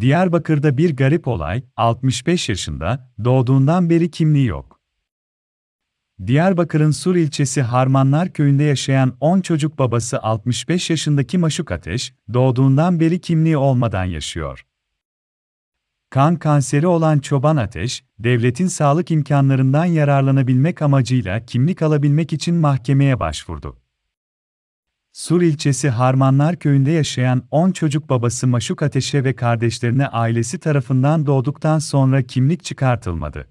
Diyarbakır'da bir garip olay, 65 yaşında, doğduğundan beri kimliği yok. Diyarbakır'ın Sur ilçesi Harmanlar köyünde yaşayan 10 çocuk babası 65 yaşındaki Maşuk Ateş, doğduğundan beri kimliği olmadan yaşıyor. Kan kanseri olan Çoban Ateş, devletin sağlık imkanlarından yararlanabilmek amacıyla kimlik alabilmek için mahkemeye başvurdu. Sur ilçesi Harmanlar köyünde yaşayan 10 çocuk babası Maşuk Ateş'e ve kardeşlerine ailesi tarafından doğduktan sonra kimlik çıkartılmadı.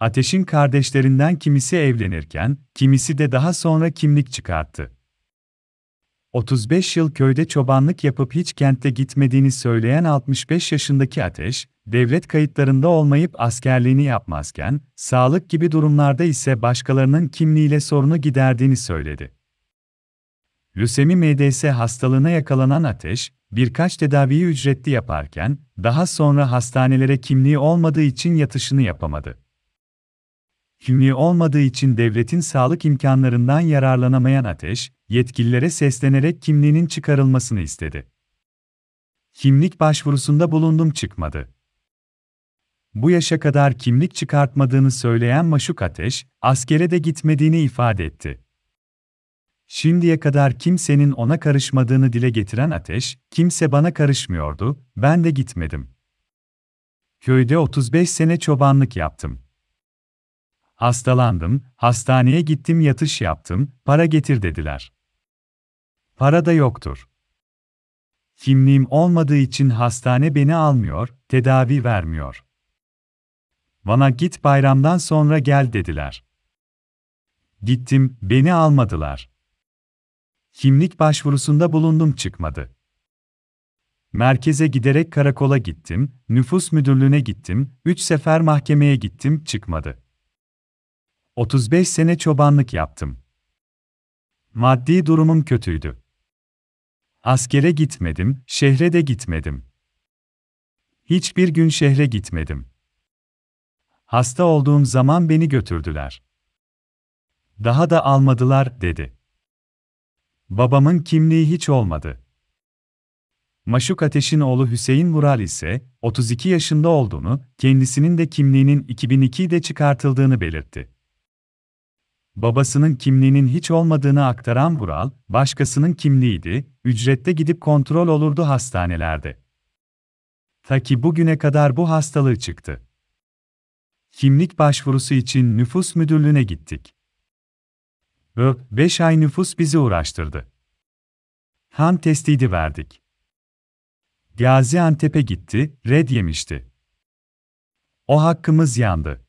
Ateş'in kardeşlerinden kimisi evlenirken, kimisi de daha sonra kimlik çıkarttı. 35 yıl köyde çobanlık yapıp hiç kente gitmediğini söyleyen 65 yaşındaki Ateş, devlet kayıtlarında olmayıp askerliğini yapmazken, sağlık gibi durumlarda ise başkalarının kimliğiyle sorunu giderdiğini söyledi lösemi MDS hastalığına yakalanan Ateş, birkaç tedaviyi ücretli yaparken, daha sonra hastanelere kimliği olmadığı için yatışını yapamadı. Kimliği olmadığı için devletin sağlık imkanlarından yararlanamayan Ateş, yetkililere seslenerek kimliğinin çıkarılmasını istedi. Kimlik başvurusunda bulundum çıkmadı. Bu yaşa kadar kimlik çıkartmadığını söyleyen Maşuk Ateş, askere de gitmediğini ifade etti. Şimdiye kadar kimsenin ona karışmadığını dile getiren Ateş, kimse bana karışmıyordu, ben de gitmedim. Köyde 35 sene çobanlık yaptım. Hastalandım, hastaneye gittim yatış yaptım, para getir dediler. Para da yoktur. Kimliğim olmadığı için hastane beni almıyor, tedavi vermiyor. Bana git bayramdan sonra gel dediler. Gittim, beni almadılar. Kimlik başvurusunda bulundum çıkmadı. Merkeze giderek karakola gittim, nüfus müdürlüğüne gittim, 3 sefer mahkemeye gittim, çıkmadı. 35 sene çobanlık yaptım. Maddi durumum kötüydü. Askere gitmedim, şehre de gitmedim. Hiçbir gün şehre gitmedim. Hasta olduğum zaman beni götürdüler. Daha da almadılar, dedi. Babamın kimliği hiç olmadı. Maşuk Ateş'in oğlu Hüseyin Vural ise, 32 yaşında olduğunu, kendisinin de kimliğinin 2002'de çıkartıldığını belirtti. Babasının kimliğinin hiç olmadığını aktaran Vural, başkasının kimliğiydi, ücrette gidip kontrol olurdu hastanelerde. Ta ki bugüne kadar bu hastalığı çıktı. Kimlik başvurusu için nüfus müdürlüğüne gittik. I, 5 ay nüfus bizi uğraştırdı. Han testiydi verdik. Gaziantep'e gitti, red yemişti. O hakkımız yandı.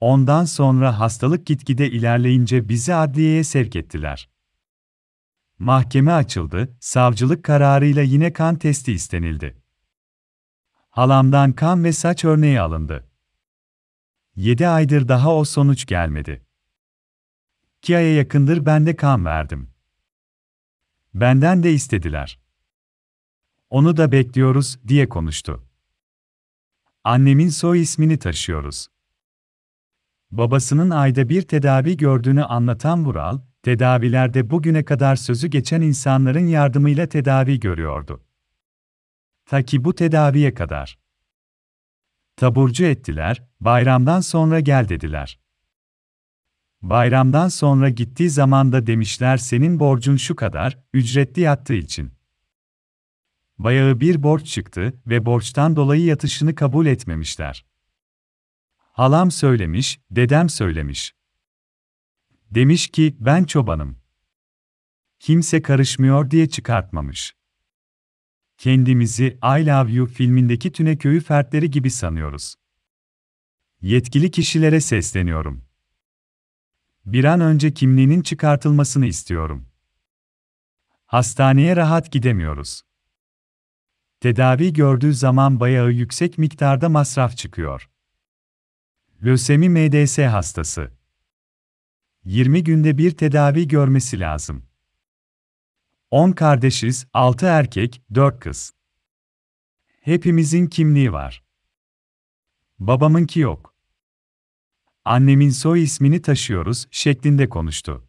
Ondan sonra hastalık gitgide ilerleyince bizi adliyeye sevk ettiler. Mahkeme açıldı, savcılık kararıyla yine kan testi istenildi. Halamdan kan ve saç örneği alındı. 7 aydır daha o sonuç gelmedi. İki aya yakındır ben de kan verdim. Benden de istediler. Onu da bekliyoruz, diye konuştu. Annemin soy ismini taşıyoruz. Babasının ayda bir tedavi gördüğünü anlatan Vural, tedavilerde bugüne kadar sözü geçen insanların yardımıyla tedavi görüyordu. Ta ki bu tedaviye kadar. Taburcu ettiler, bayramdan sonra gel dediler. Bayramdan sonra gittiği zaman da demişler senin borcun şu kadar, ücretli yattığı için. Bayağı bir borç çıktı ve borçtan dolayı yatışını kabul etmemişler. Halam söylemiş, dedem söylemiş. Demiş ki, ben çobanım. Kimse karışmıyor diye çıkartmamış. Kendimizi I Love You filmindeki Tüneköy'ü fertleri gibi sanıyoruz. Yetkili kişilere sesleniyorum. Bir an önce kimliğinin çıkartılmasını istiyorum. Hastaneye rahat gidemiyoruz. Tedavi gördüğü zaman bayağı yüksek miktarda masraf çıkıyor. Lösemi MDS hastası. 20 günde bir tedavi görmesi lazım. 10 kardeşiz, 6 erkek, 4 kız. Hepimizin kimliği var. Babamınki yok annemin soy ismini taşıyoruz şeklinde konuştu.